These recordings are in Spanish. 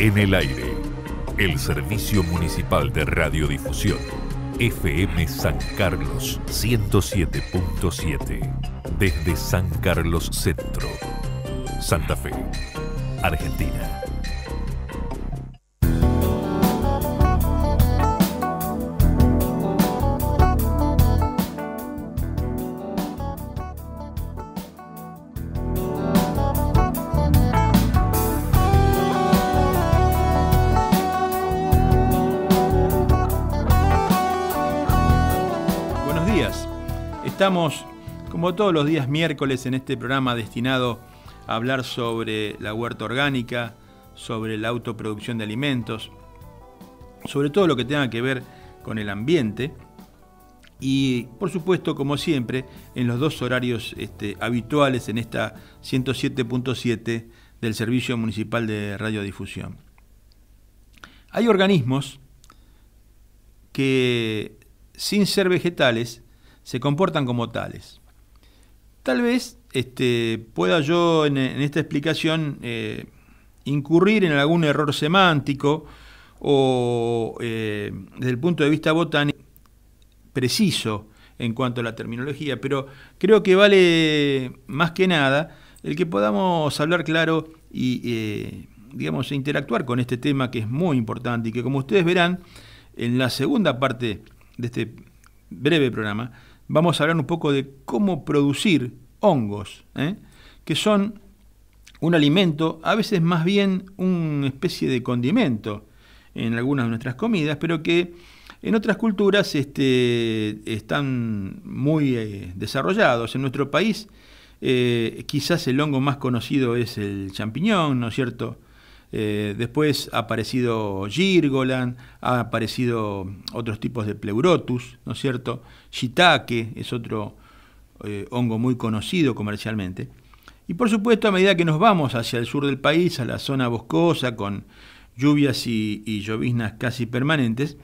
En el aire, el Servicio Municipal de Radiodifusión, FM San Carlos 107.7, desde San Carlos Centro, Santa Fe, Argentina. como todos los días miércoles en este programa destinado a hablar sobre la huerta orgánica, sobre la autoproducción de alimentos, sobre todo lo que tenga que ver con el ambiente y por supuesto como siempre en los dos horarios este, habituales en esta 107.7 del Servicio Municipal de Radiodifusión. Hay organismos que sin ser vegetales se comportan como tales. Tal vez este, pueda yo en, esta explicación eh, incurrir en algún error semántico o eh, desde el punto de vista botánico preciso en cuanto a la terminología, pero creo que vale más que nada el que podamos hablar claro y, eh, digamos, interactuar con este tema que es muy importante y que como ustedes verán en la segunda parte de este breve programa, vamos a hablar un poco de cómo producir hongos, ¿eh? que son un alimento, a veces más bien una especie de condimento en algunas de nuestras comidas, pero que en otras culturas este, están muy eh, desarrollados. En nuestro país eh, quizás el hongo más conocido es el champiñón, ¿no es cierto? Eh, después ha aparecido Girgolan, ha aparecido otros tipos de Pleurotus, ¿no es cierto? Shiitake es otro eh, hongo muy conocido comercialmente. Y por supuesto, a medida que nos vamos hacia el sur del país, a la zona boscosa, con lluvias y, lloviznas casi permanentes,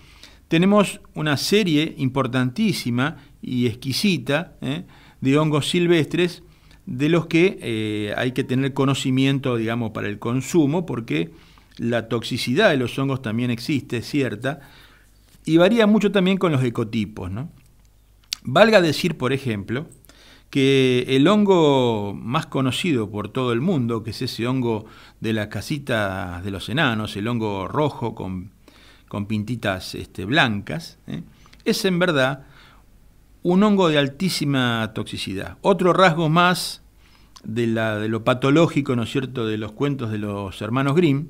tenemos una serie importantísima y exquisita ¿eh? de hongos silvestres de los que eh, hay que tener conocimiento, digamos, para el consumo, porque la toxicidad de los hongos también existe, es cierta, y varía mucho también con los ecotipos. Valga decir, por ejemplo, que el hongo más conocido por todo el mundo, que es ese hongo de las casitas de los enanos, el hongo rojo con, con pintitas este, blancas, ¿eh? es en verdad un hongo de altísima toxicidad. Otro rasgo más de, lo patológico, ¿no es cierto?, de los cuentos de los hermanos Grimm,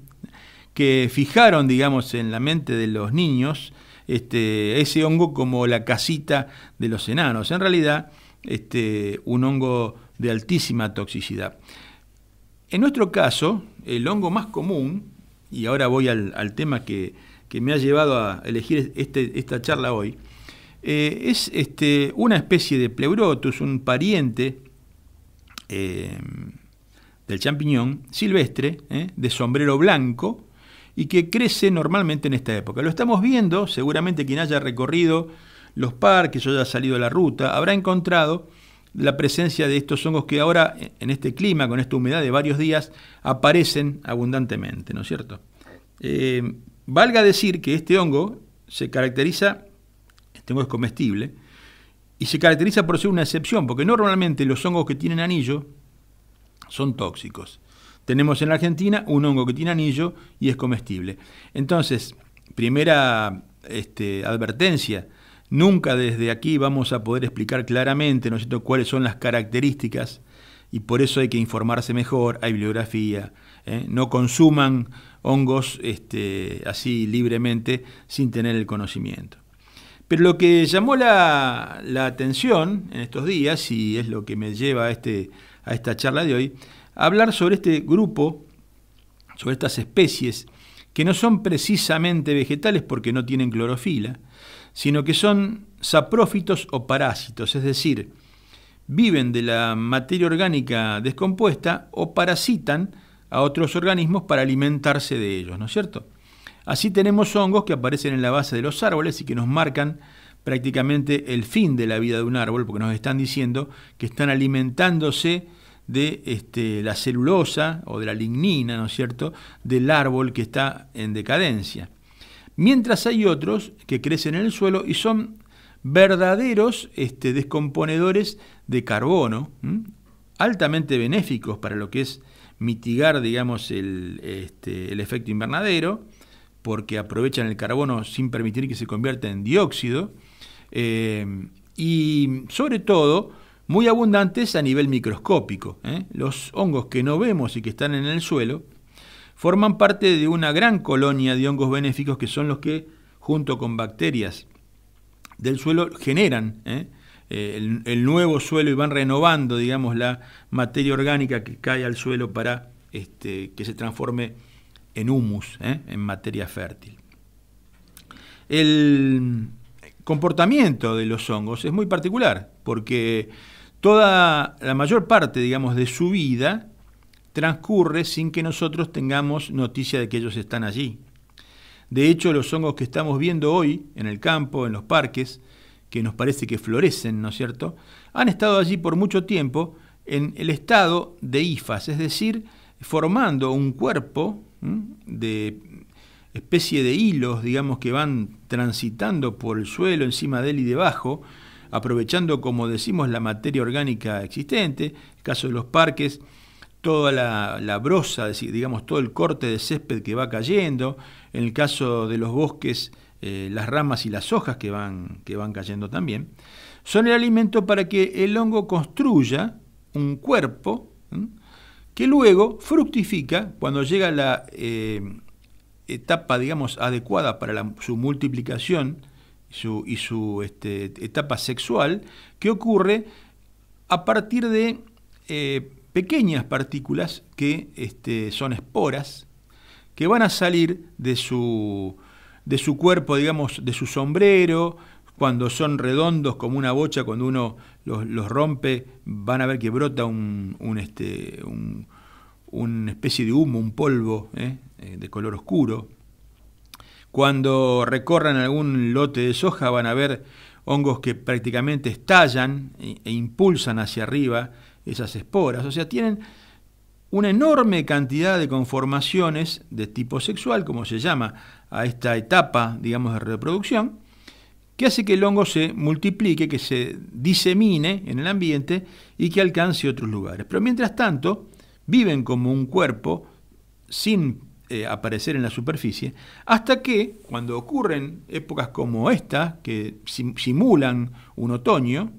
que fijaron, digamos, en la mente de los niños este, ese hongo como la casita de los enanos. En realidad, este, un hongo de altísima toxicidad. En nuestro caso, el hongo más común, y ahora voy al, tema que, que, me ha llevado a elegir este, esta charla hoy, eh, es este, una especie de pleurotus, un pariente eh, del champiñón silvestre, eh, de sombrero blanco, y que crece normalmente en esta época. Lo estamos viendo, seguramente quien haya recorrido los parques o haya salido a la ruta, habrá encontrado la presencia de estos hongos que ahora, en este clima, con esta humedad de varios días, aparecen abundantemente, ¿no es cierto? valga decir que este hongo se caracteriza este es comestible, y se caracteriza por ser una excepción, porque normalmente los hongos que tienen anillo son tóxicos. Tenemos en la Argentina un hongo que tiene anillo y es comestible. Entonces, primera este, advertencia, nunca desde aquí vamos a poder explicar claramente ¿no cuáles son las características y por eso hay que informarse mejor, hay bibliografía, ¿eh? no consuman hongos este, así libremente sin tener el conocimiento. Pero lo que llamó la, atención en estos días, y es lo que me lleva a, este, a esta charla de hoy, hablar sobre este grupo, sobre estas especies, que no son precisamente vegetales porque no tienen clorofila, sino que son saprófitos o parásitos, es decir, viven de la materia orgánica descompuesta o parasitan a otros organismos para alimentarse de ellos, ¿no es cierto? Así tenemos hongos que aparecen en la base de los árboles y que nos marcan prácticamente el fin de la vida de un árbol, porque nos están diciendo que están alimentándose de este, la celulosa o de la lignina, ¿no es cierto?, del árbol que está en decadencia. Mientras hay otros que crecen en el suelo y son verdaderos este, descomponedores de carbono, altamente benéficos para lo que es mitigar, digamos, el este, efecto invernadero, porque aprovechan el carbono sin permitir que se convierta en dióxido, eh, y sobre todo muy abundantes a nivel microscópico. ¿eh? Los hongos que no vemos y que están en el suelo forman parte de una gran colonia de hongos benéficos que son los que, junto con bacterias del suelo, generan ¿eh? El, nuevo suelo y van renovando, digamos, la materia orgánica que cae al suelo para este, que se transforme en humus, ¿eh? en materia fértil. El comportamiento de los hongos es muy particular, porque toda la mayor parte, digamos, de su vida transcurre sin que nosotros tengamos noticia de que ellos están allí. De hecho, los hongos que estamos viendo hoy en el campo, en los parques, que nos parece que florecen, ¿no es cierto?, han estado allí por mucho tiempo en el estado de ifas, es decir, formando un cuerpo de especie de hilos, digamos, que van transitando por el suelo, encima de él y debajo, aprovechando, como decimos, la materia orgánica existente, en el caso de los parques, toda la, brosa, digamos, todo el corte de césped que va cayendo, en el caso de los bosques, eh, las ramas y las hojas que van, que van cayendo también, son el alimento para que el hongo construya un cuerpo que luego fructifica cuando llega la eh, etapa, digamos, adecuada para su multiplicación y su este, etapa sexual, que ocurre a partir de eh, pequeñas partículas que este, son esporas, que van a salir de su, de su cuerpo, digamos, de su sombrero, cuando son redondos como una bocha, cuando uno los, rompe, van a ver que brota un, un, este, una especie de humo, un polvo ¿eh? Eh, de color oscuro. Cuando recorran algún lote de soja van a ver hongos que prácticamente estallan e, e impulsan hacia arriba esas esporas. O sea, tienen una enorme cantidad de conformaciones de tipo sexual, como se llama a esta etapa, digamos, de reproducción, que hace que el hongo se multiplique, que se disemine en el ambiente y que alcance otros lugares. Pero mientras tanto, viven como un cuerpo sin eh, aparecer en la superficie, hasta que cuando ocurren épocas como esta, que simulan un otoño,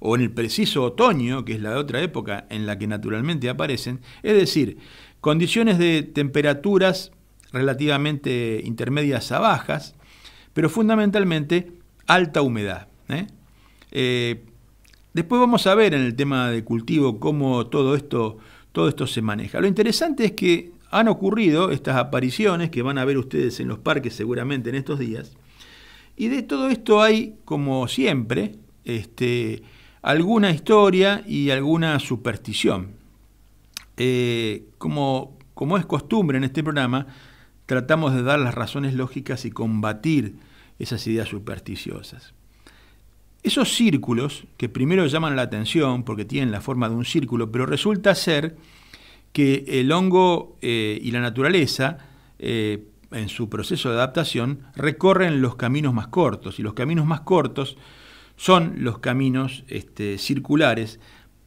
o en el preciso otoño, que es la otra época en la que naturalmente aparecen, es decir, condiciones de temperaturas relativamente intermedias a bajas, pero fundamentalmente alta humedad. ¿eh? Eh, después vamos a ver en el tema de cultivo cómo todo esto todo esto se maneja. Lo interesante es que han ocurrido estas apariciones que van a ver ustedes en los parques seguramente en estos días. Y de todo esto hay, como siempre, este, alguna historia y alguna superstición. Eh, como, como es costumbre en este programa, tratamos de dar las razones lógicas y combatir esas ideas supersticiosas. Esos círculos, que primero llaman la atención porque tienen la forma de un círculo, pero resulta ser que el hongo eh, y la naturaleza, eh, en su proceso de adaptación, recorren los caminos más cortos, y los caminos más cortos son los caminos este, circulares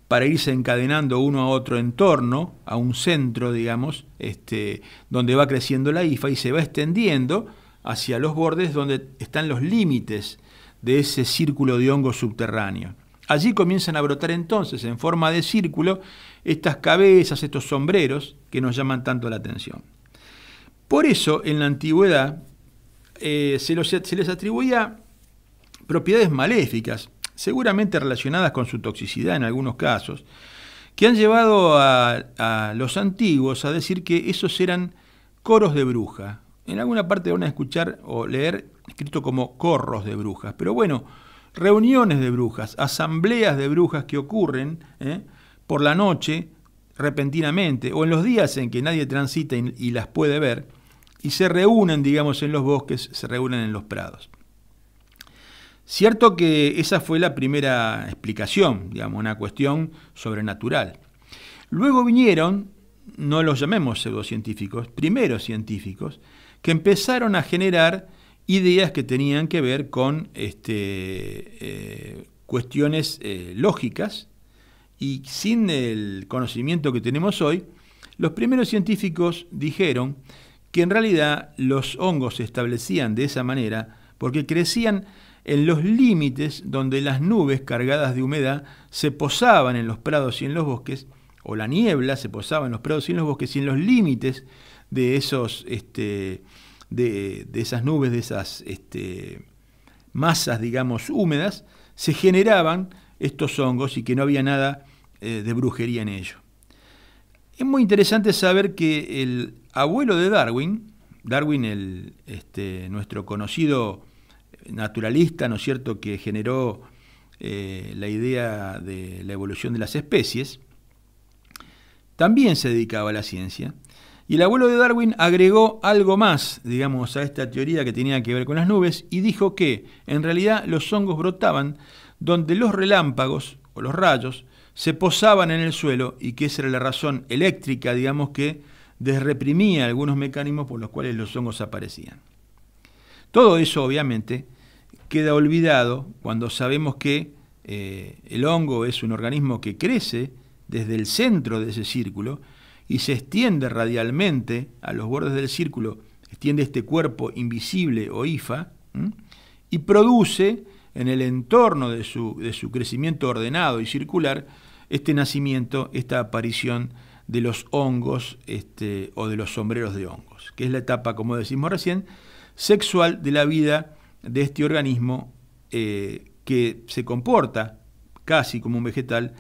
para irse encadenando uno a otro entorno, a un centro, digamos, este, donde va creciendo la IFA y se va extendiendo hacia los bordes donde están los límites de ese círculo de hongo subterráneo. Allí comienzan a brotar entonces en forma de círculo estas cabezas, estos sombreros que nos llaman tanto la atención. Por eso en la antigüedad eh, se, les atribuía propiedades maléficas, seguramente relacionadas con su toxicidad en algunos casos, que han llevado a, los antiguos a decir que esos eran coros de bruja. En alguna parte van a escuchar o leer escrito como corros de brujas, pero bueno, reuniones de brujas, asambleas de brujas que ocurren, ¿eh? por la noche, repentinamente, o en los días en que nadie transita y las puede ver, y se reúnen, digamos, en los bosques, se reúnen en los prados. Cierto que esa fue la primera explicación, digamos, una cuestión sobrenatural. Luego vinieron, no los llamemos pseudocientíficos, primeros científicos, que empezaron a generar ideas que tenían que ver con este, eh, cuestiones eh, lógicas y sin el conocimiento que tenemos hoy, los primeros científicos dijeron que en realidad los hongos se establecían de esa manera porque crecían en los límites donde las nubes cargadas de humedad se posaban en los prados y en los bosques, o la niebla se posaba en los prados y en los bosques, y en los límites de esos este, de, de, esas nubes, de esas este, masas, digamos, húmedas, se generaban estos hongos y que no había nada eh, de brujería en ello. Es muy interesante saber que el abuelo de Darwin, Darwin, el, este, nuestro conocido naturalista, ¿no es cierto?, que generó eh, la idea de la evolución de las especies, también se dedicaba a la ciencia. Y el abuelo de Darwin agregó algo más, digamos, a esta teoría que tenía que ver con las nubes y dijo que en realidad los hongos brotaban donde los relámpagos o los rayos se posaban en el suelo y que esa era la razón eléctrica, digamos, que desreprimía algunos mecanismos por los cuales los hongos aparecían. Todo eso, obviamente, queda olvidado cuando sabemos que eh, el hongo es un organismo que crece desde el centro de ese círculo y se extiende radialmente a los bordes del círculo, extiende este cuerpo invisible o IFA y produce en el entorno de su crecimiento ordenado y circular este nacimiento, esta aparición de los hongos este, o de los sombreros de hongos, que es la etapa, como decimos recién, sexual de la vida de este organismo eh, que se comporta casi como un vegetal,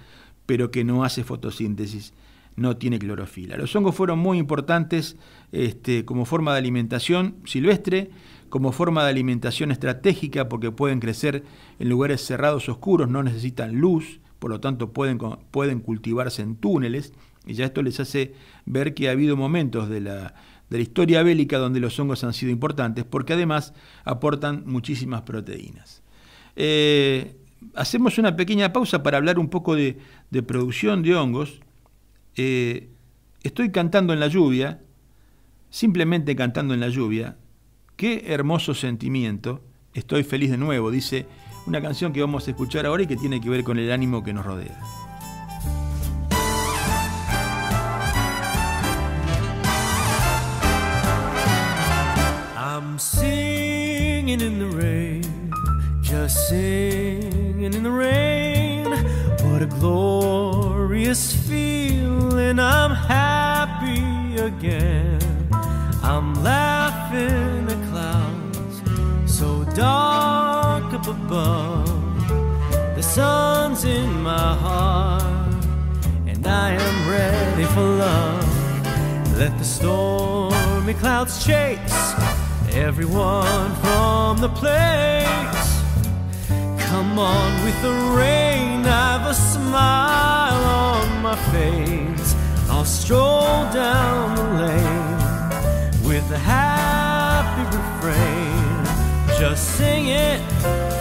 pero que no hace fotosíntesis, no tiene clorofila. Los hongos fueron muy importantes este, como forma de alimentación silvestre, como forma de alimentación estratégica, porque pueden crecer en lugares cerrados, oscuros, no necesitan luz, por lo tanto pueden, pueden cultivarse en túneles, y ya esto les hace ver que ha habido momentos de la, historia bélica donde los hongos han sido importantes, porque además aportan muchísimas proteínas. Eh, hacemos una pequeña pausa para hablar un poco de, producción de hongos. Eh, estoy cantando en la lluvia, simplemente cantando en la lluvia. Qué hermoso sentimiento. Estoy feliz de nuevo, dice una canción que vamos a escuchar ahora y que tiene que ver con el ánimo que nos rodea. I'm singing in the rain, just singing in the rain. What a glorious feeling, I'm happy again. I'm laughing at clouds so dark. above. The sun's in my heart, and I am ready for love. Let the stormy clouds chase everyone from the place. Come on with the rain, I've a smile on my face. I'll stroll down the lane with a happy refrain. Just sing it.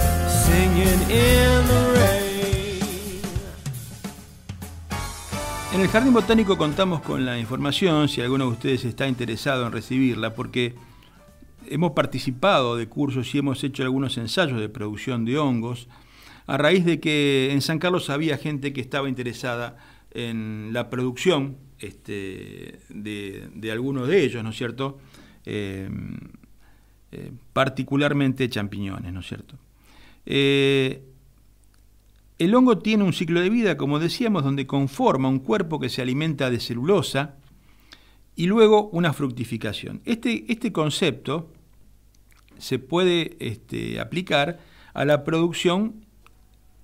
En el Jardín Botánico contamos con la información, si alguno de ustedes está interesado en recibirla, porque hemos participado de cursos y hemos hecho algunos ensayos de producción de hongos, a raíz de que en San Carlos había gente que estaba interesada en la producción este, de, algunos de ellos, ¿no es cierto? Eh, eh, particularmente champiñones, ¿no es cierto? Eh, el hongo tiene un ciclo de vida, como decíamos, donde conforma un cuerpo que se alimenta de celulosa y luego una fructificación. Este, este concepto se puede este, aplicar a la producción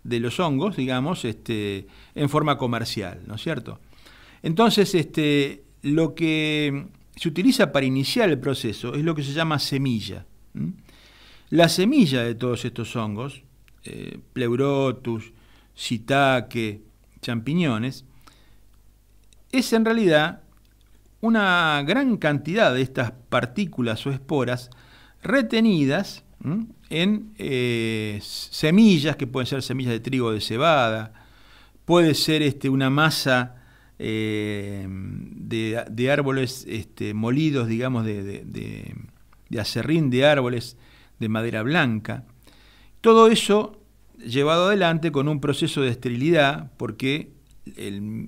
de los hongos, digamos, este, en forma comercial, ¿no es cierto? Entonces, este, lo que se utiliza para iniciar el proceso es lo que se llama semilla. La semilla de todos estos hongos, eh, pleurotus, sitaque, champiñones, es en realidad una gran cantidad de estas partículas o esporas retenidas en eh, semillas, que pueden ser semillas de trigo de cebada, puede ser este, una masa eh, de, árboles este, molidos, digamos, de, de, de acerrín de árboles de madera blanca. Todo eso llevado adelante con un proceso de esterilidad, porque el,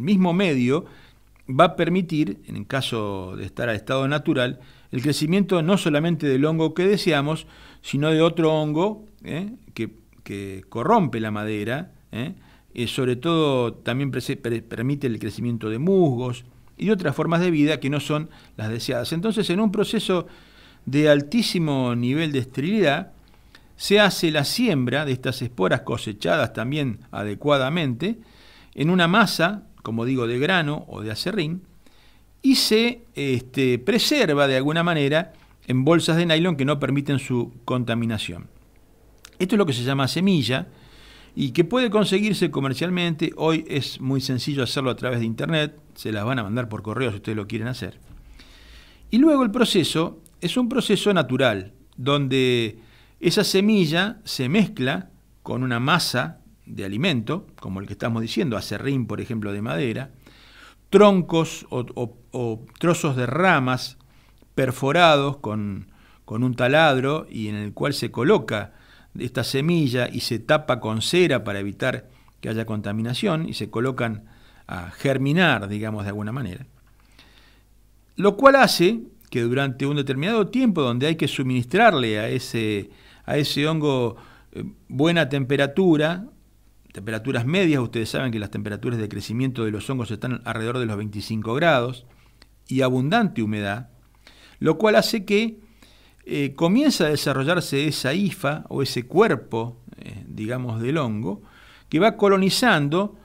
mismo medio va a permitir, en el caso de estar a estado natural, el crecimiento no solamente del hongo que deseamos, sino de otro hongo eh, que, corrompe la madera, eh, y sobre todo también permite el crecimiento de musgos y otras formas de vida que no son las deseadas. Entonces, en un proceso de altísimo nivel de esterilidad, se hace la siembra de estas esporas cosechadas también adecuadamente en una masa, como digo, de grano o de acerrín, y se este, preserva de alguna manera en bolsas de nylon que no permiten su contaminación. Esto es lo que se llama semilla y que puede conseguirse comercialmente. Hoy es muy sencillo hacerlo a través de internet, se las van a mandar por correo si ustedes lo quieren hacer. Y luego el proceso es un proceso natural donde esa semilla se mezcla con una masa de alimento, como el que estamos diciendo, acerrín, por ejemplo, de madera, troncos o, trozos de ramas perforados con, con un taladro y en el cual se coloca esta semilla y se tapa con cera para evitar que haya contaminación y se colocan a germinar, digamos, de alguna manera. Lo cual hace que durante un determinado tiempo donde hay que suministrarle a ese, hongo eh, buena temperatura, temperaturas medias, ustedes saben que las temperaturas de crecimiento de los hongos están alrededor de los 25 grados, y abundante humedad, lo cual hace que eh, comience comienza a desarrollarse esa hifa o ese cuerpo, eh, digamos, del hongo, que va colonizando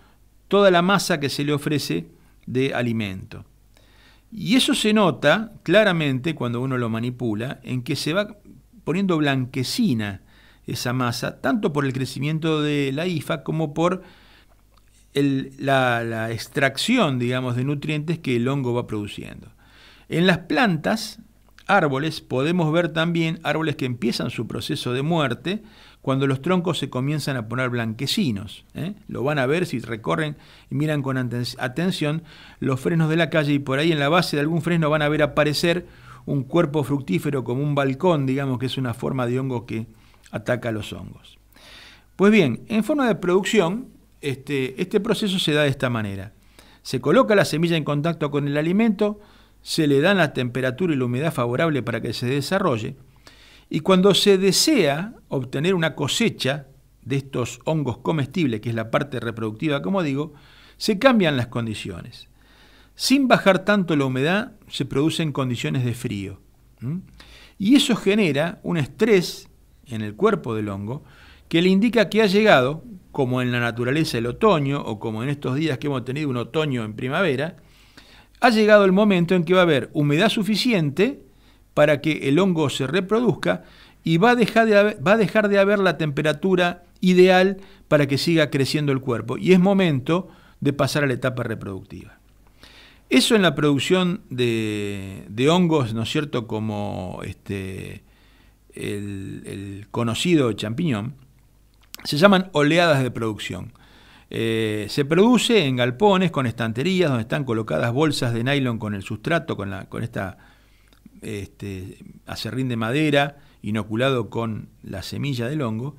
toda la masa que se le ofrece de alimento. Y eso se nota claramente cuando uno lo manipula, en que se va poniendo blanquecina esa masa, tanto por el crecimiento de la IFA como por la, la, extracción, digamos, de nutrientes que el hongo va produciendo. En las plantas, árboles, podemos ver también árboles que empiezan su proceso de muerte cuando los troncos se comienzan a poner blanquecinos. ¿eh? Lo van a ver si recorren y miran con atención los frenos de la calle y por ahí en la base de algún fresno van a ver aparecer un cuerpo fructífero como un balcón, digamos que es una forma de hongo que ataca a los hongos. Pues bien, en forma de producción, este, este proceso se da de esta manera. Se coloca la semilla en contacto con el alimento, se le dan la temperatura y la humedad favorable para que se desarrolle, y cuando se desea obtener una cosecha de estos hongos comestibles, que es la parte reproductiva, como digo, se cambian las condiciones. Sin bajar tanto la humedad, se producen condiciones de frío. Y eso genera un estrés en el cuerpo del hongo que le indica que ha llegado, como en la naturaleza el otoño o como en estos días que hemos tenido un otoño en primavera, ha llegado el momento en que va a haber humedad suficiente para que el hongo se reproduzca y va a dejar de haber, va a dejar de haber la temperatura ideal para que siga creciendo el cuerpo y es momento de pasar a la etapa reproductiva. Eso en la producción de, hongos, ¿no es cierto?, como este, el, conocido champiñón, se llaman oleadas de producción. Eh, se produce en galpones con estanterías donde están colocadas bolsas de nylon con el sustrato, con, la, con esta este, acerrín de madera inoculado con la semilla del hongo,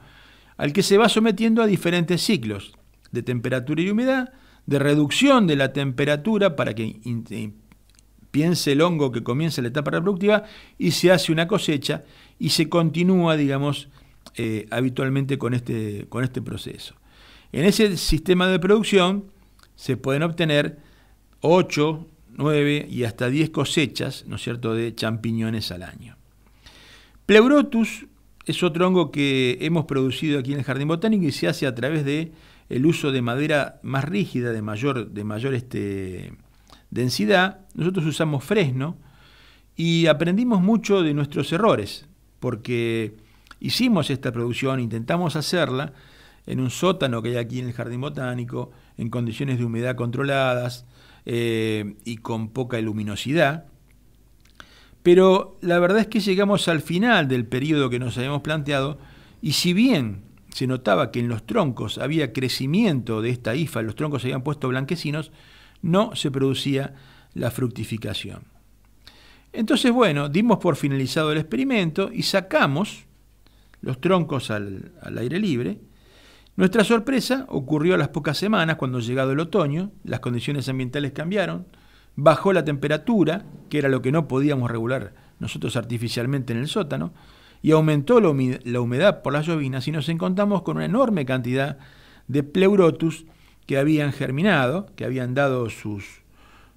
al que se va sometiendo a diferentes ciclos de temperatura y humedad, de reducción de la temperatura para que piense el hongo que comienza la etapa reproductiva y se hace una cosecha y se continúa, digamos, eh, habitualmente con este, con este proceso. En ese sistema de producción se pueden obtener 8 9 y hasta 10 cosechas, ¿no es cierto?, de champiñones al año. Pleurotus es otro hongo que hemos producido aquí en el Jardín Botánico y se hace a través de el uso de madera más rígida, de mayor, de mayor este, densidad. Nosotros usamos fresno y aprendimos mucho de nuestros errores, porque hicimos esta producción, intentamos hacerla en un sótano que hay aquí en el Jardín Botánico, en condiciones de humedad controladas, eh, y con poca luminosidad. Pero la verdad es que llegamos al final del periodo que nos habíamos planteado y si bien se notaba que en los troncos había crecimiento de esta hifa, los troncos se habían puesto blanquecinos, no se producía la fructificación. Entonces, bueno, dimos por finalizado el experimento y sacamos los troncos al aire libre nuestra sorpresa ocurrió a las pocas semanas cuando llegado el otoño, las condiciones ambientales cambiaron, bajó la temperatura, que era lo que no podíamos regular nosotros artificialmente en el sótano, y aumentó la, humedad, por las llovinas y nos encontramos con una enorme cantidad de pleurotus que habían germinado, que habían dado sus,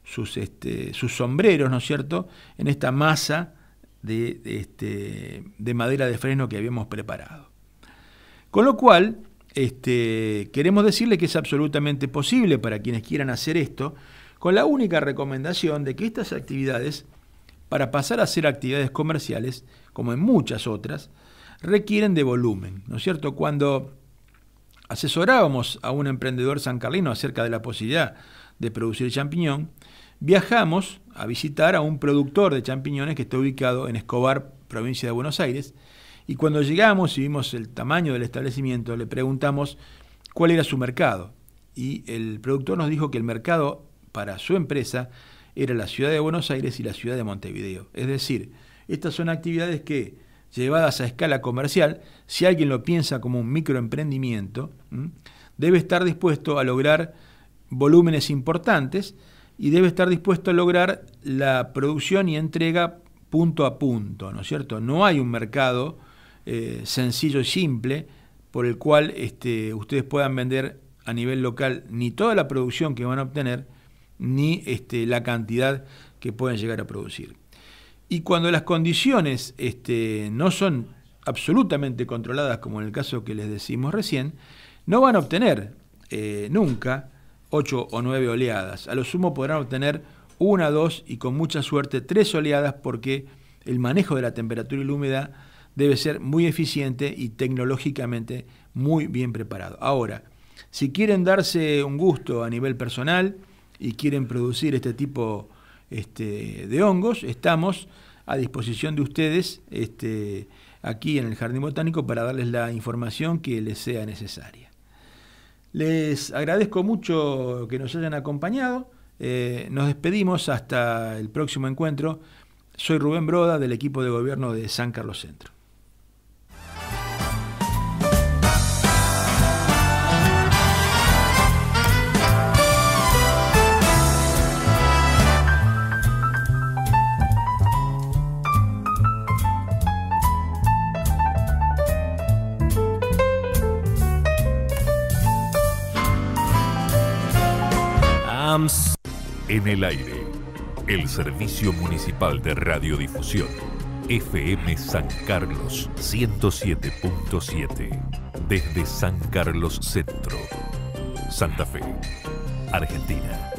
sus, este, sus sombreros, ¿no es cierto?, en esta masa de, este, de madera de freno que habíamos preparado. Con lo cual, este, queremos decirle que es absolutamente posible para quienes quieran hacer esto, con la única recomendación de que estas actividades, para pasar a ser actividades comerciales, como en muchas otras, requieren de volumen, ¿no es cierto? Cuando asesorábamos a un emprendedor carlino acerca de la posibilidad de producir champiñón, viajamos a visitar a un productor de champiñones que está ubicado en Escobar, provincia de Buenos Aires, y cuando llegamos y vimos el tamaño del establecimiento, le preguntamos cuál era su mercado. Y el productor nos dijo que el mercado para su empresa era la ciudad de Buenos Aires y la ciudad de Montevideo. Es decir, estas son actividades que, llevadas a escala comercial, si alguien lo piensa como un microemprendimiento, debe estar dispuesto a lograr volúmenes importantes y debe estar dispuesto a lograr la producción y entrega punto a punto, ¿no es cierto? No hay un mercado eh, sencillo y simple por el cual este, ustedes puedan vender a nivel local ni toda la producción que van a obtener, ni este, la cantidad que pueden llegar a producir. Y cuando las condiciones este, no son absolutamente controladas, como en el caso que les decimos recién, no van a obtener eh, nunca ocho o nueve oleadas. A lo sumo podrán obtener una, dos y con mucha suerte tres oleadas porque el manejo de la temperatura y la humedad debe ser muy eficiente y tecnológicamente muy bien preparado. Ahora, si quieren darse un gusto a nivel personal y quieren producir este tipo este, de hongos, estamos a disposición de ustedes este, aquí en el Jardín Botánico para darles la información que les sea necesaria. Les agradezco mucho que nos hayan acompañado. Eh, nos despedimos hasta el próximo encuentro. Soy Rubén Broda del equipo de gobierno de San Carlos Centro. En el aire, el Servicio Municipal de Radiodifusión, FM San Carlos 107.7, desde San Carlos Centro, Santa Fe, Argentina.